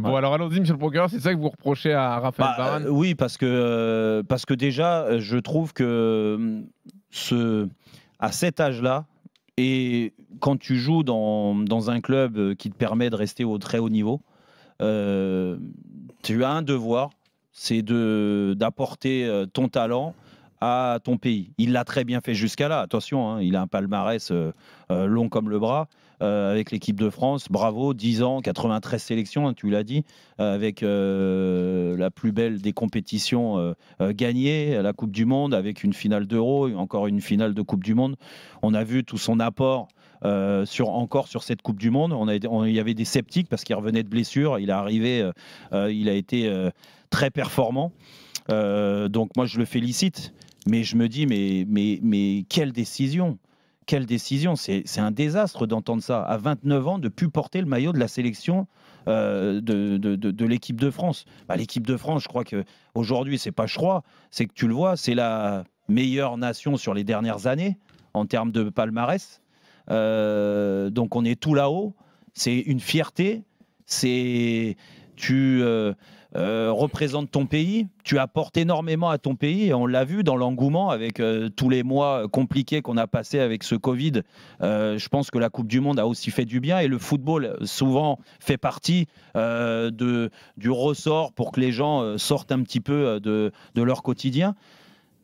Bon, alors allons-y, monsieur le procureur, c'est ça que vous reprochez à Raphaël Baran bah, euh, Oui, parce que, euh, parce que déjà, euh, je trouve que ce, à cet âge-là, et quand tu joues dans, dans, un club qui te permet de rester au très haut niveau, tu as un devoir, c'est d'apporter ton talent à ton pays. Il l'a très bien fait jusqu'à là. Attention, hein, il a un palmarès euh, euh, long comme le bras euh, avec l'équipe de France. Bravo, 10 ans, 93 sélections, hein, tu l'as dit, avec la plus belle des compétitions gagnées, la Coupe du Monde, avec une finale d'Euro, encore une finale de Coupe du Monde. On a vu tout son apport. sur, encore sur cette Coupe du Monde. On, il y avait des sceptiques parce qu'il revenait de blessure. Il est arrivé, il a été très performant. Euh, donc moi, je le félicite, mais je me dis, mais, mais, mais quelle décision quelle décision C'est un désastre d'entendre ça, à 29 ans, de plus porter le maillot de la sélection euh, de, de, de, l'équipe de France. Bah, l'équipe de France, je crois qu'aujourd'hui, c'est pas je c'est que tu le vois, c'est la meilleure nation sur les dernières années en termes de palmarès. Euh, donc on est tout là-haut, c'est une fierté, c'est tu euh, euh, représentes ton pays, tu apportes énormément à ton pays. Et on l'a vu dans l'engouement avec euh, tous les mois compliqués qu'on a passés avec ce Covid. je pense que la Coupe du Monde a aussi fait du bien et le football souvent fait partie du ressort pour que les gens sortent un petit peu de leur quotidien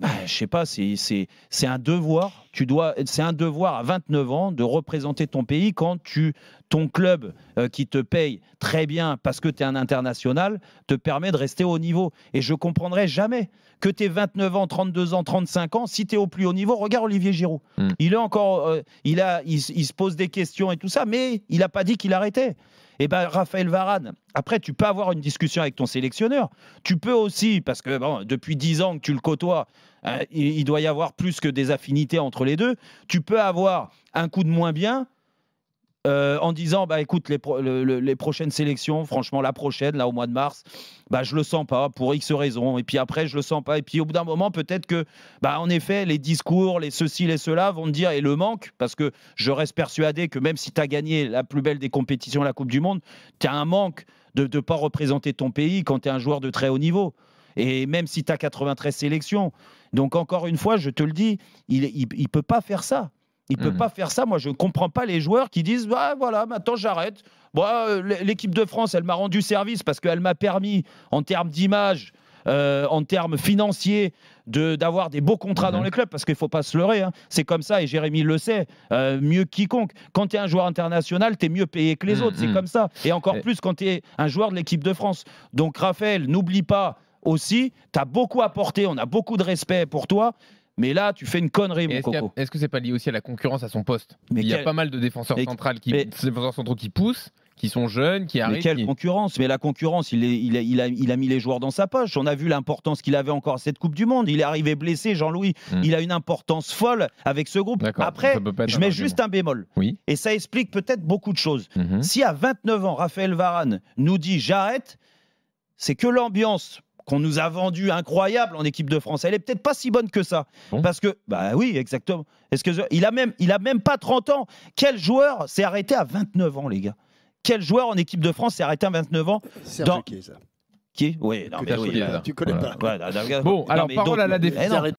bah, je sais pas, c'est un devoir. Tu dois, c'est un devoir à 29 ans de représenter ton pays quand tu, ton club euh, qui te paye très bien parce que tu es un international te permet de rester au niveau. Et je comprendrai jamais que tu es 29 ans, 32 ans, 35 ans, si tu es au plus haut niveau, regarde Olivier Giroud. Hmm. Il est encore, euh, il, il se pose des questions et tout ça, mais il n'a pas dit qu'il arrêtait. Eh ben, Raphaël Varane, après, tu peux avoir une discussion avec ton sélectionneur. Tu peux aussi, parce que depuis 10 ans que tu le côtoies, hein, il doit y avoir plus que des affinités entre les deux. Tu peux avoir un coup de moins bien euh, en disant bah écoute les, prochaines sélections, franchement la prochaine là au mois de mars, bah je le sens pas pour X raisons et puis après je le sens pas et puis au bout d'un moment peut-être que bah en effet les discours, les ceci les cela vont te dire et le manque parce que je reste persuadé que même si tu as gagné la plus belle des compétitions la Coupe du monde, tu as un manque de ne pas représenter ton pays quand tu es un joueur de très haut niveau. Et même si tu as 93 sélections. Donc encore une fois, je te le dis, il ne peut pas faire ça. Il ne peut mhm. pas faire ça. Moi, je ne comprends pas les joueurs qui disent bah, voilà, maintenant j'arrête. Bon, euh, L'équipe de France, elle m'a rendu service parce qu'elle m'a permis, en termes d'image, euh, en termes financiers, d'avoir des beaux contrats dans mhm. les clubs, parce qu'il ne faut pas se leurrer. Hein. C'est comme ça, et Jérémy le sait, euh, mieux quiconque. Quand tu es un joueur international, tu es mieux payé que les mhm, autres, c'est comme ça. Et encore plus quand tu es un joueur de l'équipe de France. Donc, Raphaël, n'oublie pas aussi, tu as beaucoup apporté, on a beaucoup de respect pour toi. Mais là, tu fais une connerie, mon est coco. Est-ce que c'est pas lié aussi à la concurrence à son poste Il y a pas mal de défenseurs, qui, centraux qui poussent qui sont jeunes, qui arrivent. Mais quelle concurrence Mais la concurrence, il, a, mis les joueurs dans sa poche. On a vu l'importance qu'il avait encore à cette Coupe du Monde. Il est arrivé blessé, Jean-Louis. Hmm. Il a une importance folle avec ce groupe. Après, je mets juste un bémol. Oui. Et ça explique peut-être beaucoup de choses. Mhm. Si à 29 ans, Raphaël Varane nous dit j'arrête, c'est que l'ambiance qu'on nous a vendu incroyable en équipe de France, elle est peut-être pas si bonne que ça. Parce que, bah oui, exactement. Est-ce que il a même, il a même pas 30 ans. Quel joueur s'est arrêté à 29 ans, les gars Quel joueur en équipe de France s'est arrêté à 29 ans dans... Qui est Oui, non, euh, tu connais pas. bon, alors parole à la défense.